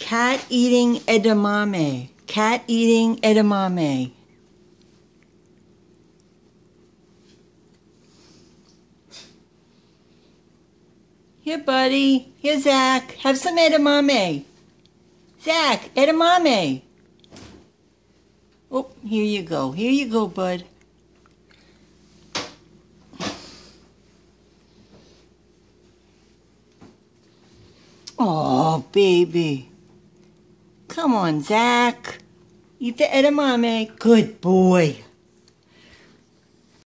Cat eating edamame. Cat eating edamame. Here, buddy. Here, Zach. Have some edamame. Zach, edamame. Oh, here you go. Here you go, bud. Oh, baby. Come on, Zach. Eat the edamame. Good boy.